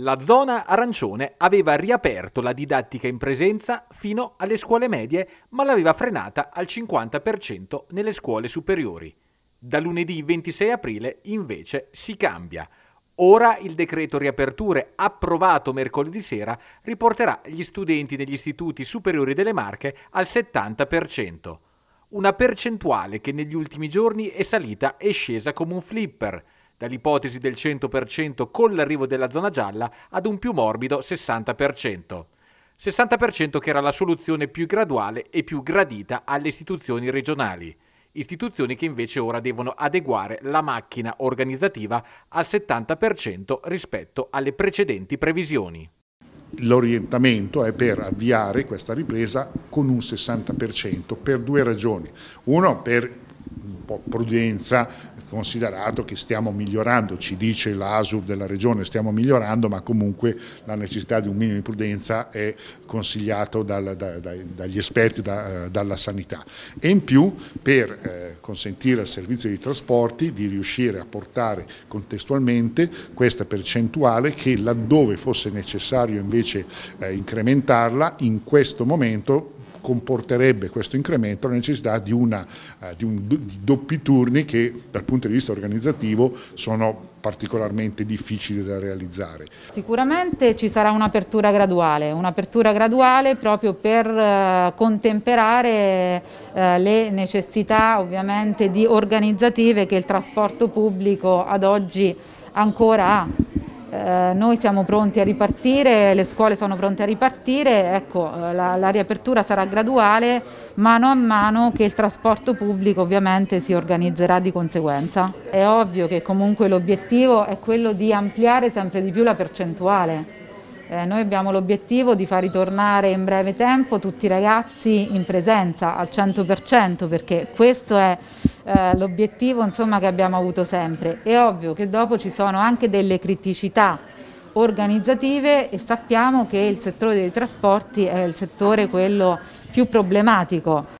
La zona arancione aveva riaperto la didattica in presenza fino alle scuole medie, ma l'aveva frenata al 50% nelle scuole superiori. Da lunedì 26 aprile invece si cambia. Ora il decreto riaperture approvato mercoledì sera riporterà gli studenti degli istituti superiori delle Marche al 70%, una percentuale che negli ultimi giorni è salita e scesa come un flipper dall'ipotesi del 100% con l'arrivo della zona gialla ad un più morbido 60%. 60% che era la soluzione più graduale e più gradita alle istituzioni regionali, istituzioni che invece ora devono adeguare la macchina organizzativa al 70% rispetto alle precedenti previsioni. L'orientamento è per avviare questa ripresa con un 60% per due ragioni. Uno, per po' prudenza, considerato che stiamo migliorando, ci dice l'ASUR della Regione, stiamo migliorando, ma comunque la necessità di un minimo di prudenza è consigliato dal, da, da, dagli esperti, da, eh, dalla sanità. E in più, per eh, consentire al servizio di trasporti di riuscire a portare contestualmente questa percentuale che laddove fosse necessario invece eh, incrementarla, in questo momento comporterebbe questo incremento la necessità di, una, eh, di, un, di doppi turni che dal punto di vista organizzativo sono particolarmente difficili da realizzare. Sicuramente ci sarà un'apertura graduale, un'apertura graduale proprio per eh, contemperare eh, le necessità ovviamente di organizzative che il trasporto pubblico ad oggi ancora ha. Eh, noi siamo pronti a ripartire, le scuole sono pronte a ripartire, ecco, eh, la, la, riapertura sarà graduale mano a mano che il trasporto pubblico ovviamente si organizzerà di conseguenza. È ovvio che comunque l'obiettivo è quello di ampliare sempre di più la percentuale. Eh, noi abbiamo l'obiettivo di far ritornare in breve tempo tutti i ragazzi in presenza al 100% perché questo è eh, l'obiettivo insomma, che abbiamo avuto sempre. È ovvio che dopo ci sono anche delle criticità organizzative e sappiamo che il settore dei trasporti è il settore quello più problematico